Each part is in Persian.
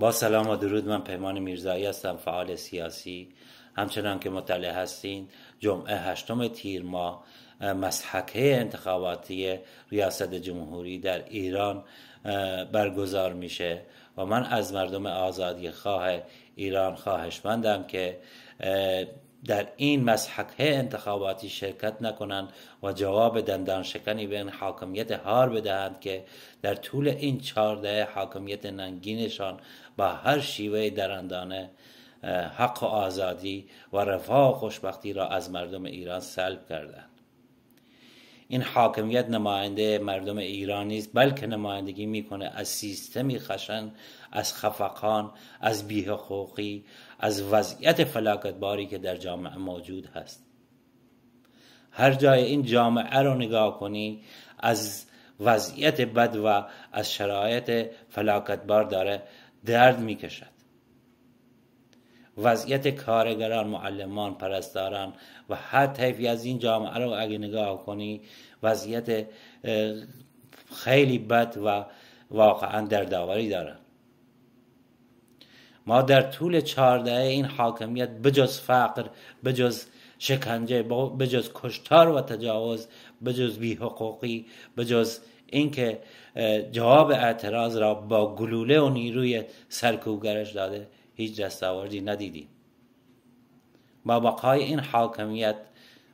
با سلام و درود من پیمان میرزایی هستم فعال سیاسی همچنان که مطلع هستین جمعه هشتم تیر ما مسحکه انتخاباتی ریاست جمهوری در ایران برگزار میشه و من از مردم آزادی خواه ایران خواهشمندم که در این مسحقه انتخاباتی شرکت نکنند و جواب دندان شکنی به این حاکمیت هار بدهند که در طول این چهارده حاکمیت ننگینشان با هر شیوه درندانه حق و آزادی و رفاه و خوشبختی را از مردم ایران سلب کردند این حاکمیت نماینده مردم ایران نیست بلکه نمایندگی میکنه از سیستمی خشن از خفقان از بیحقوقی از وضعیت فلاکتباری که در جامعه موجود هست هر جای این جامعه رو نگاه کنی از وضعیت بد و از شرایط فلاکتبار داره درد میکشد وضعیت کارگران معلمان پرستاران و هر طیفی از این جامعه رو اگه نگاه کنی وضعیت خیلی بد و واقعا دردآوری دارن ما در طول چهارده این حاکمیت بجز فقر بجز شکنجه بجز کشتار و تجاوز بجز بیحقوقی بجز اینکه جواب اعتراض را با گلوله و نیروی سرکوبگرش داده هیچ دستاوردی ندیدیم با بقای این حاکمیت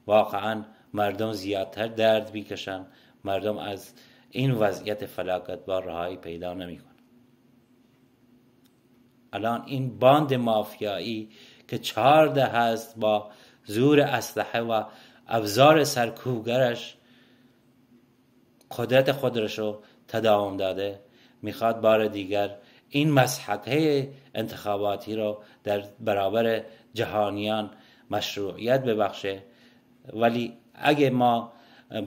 واقعا مردم زیادتر درد میکشند. مردم از این وضعیت فلاکت با رهایی پیدا نمیکنن الان این باند مافیایی که چهارده هست با زور اسلحه و ابزار سرکوبگرش قدرت خودش رو تداوم داده میخواد بار دیگر این مسحقه انتخاباتی رو در برابر جهانیان مشروعیت ببخشه ولی اگه ما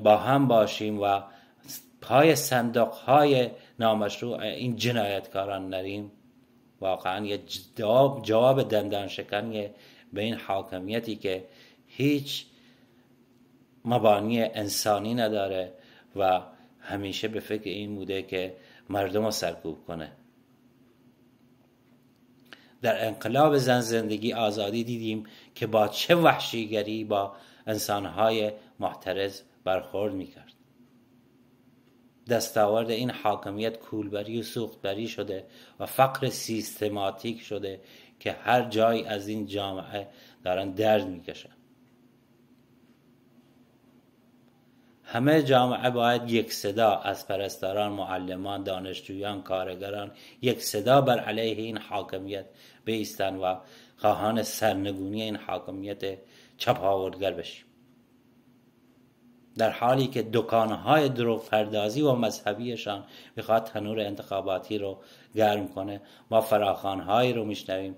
با هم باشیم و پای صندوق های نامشروع این جنایتکاران نریم واقعا یه جواب, جواب دندان شکنی به این حاکمیتی که هیچ مبانی انسانی نداره و همیشه به فکر این بوده که مردم رو سرکوب کنه در انقلاب زن زندگی آزادی دیدیم که با چه وحشیگری با انسانهای معترض برخورد میکرد دستاورد این حاکمیت کولبری و سوختبری شده و فقر سیستماتیک شده که هر جای از این جامعه دارن درد میکشن همه جامعه باید یک صدا از پرستاران معلمان دانشجویان کارگران یک صدا بر علیه این حاکمیت بیستن و خواهان سرنگونی این حاکمیت چپاوردگر بشیم در حالی که دکانهای درو فردازی و مذهبیشان میخواد تنور انتخاباتی رو گرم کنه ما فراخانهایی رو میشنویم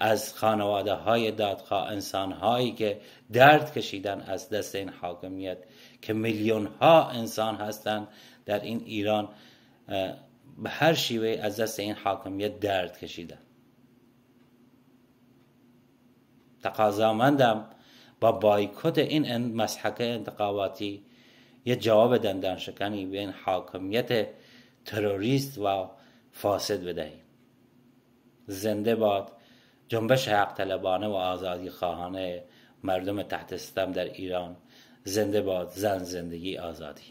از خانواده های دادخواه انسان هایی که درد کشیدن از دست این حاکمیت که میلیون ها انسان هستند در این ایران به هر شیوه از دست این حاکمیت درد کشیدن تقاضا مندم با بایکوت این مسحک انتقاواتی یه جواب دندان شکنی به این حاکمیت تروریست و فاسد بدهیم زنده باد جنبش حق طلبانه و آزادی خواهانه مردم تحت ستم در ایران زنده باد زن زندگی آزادی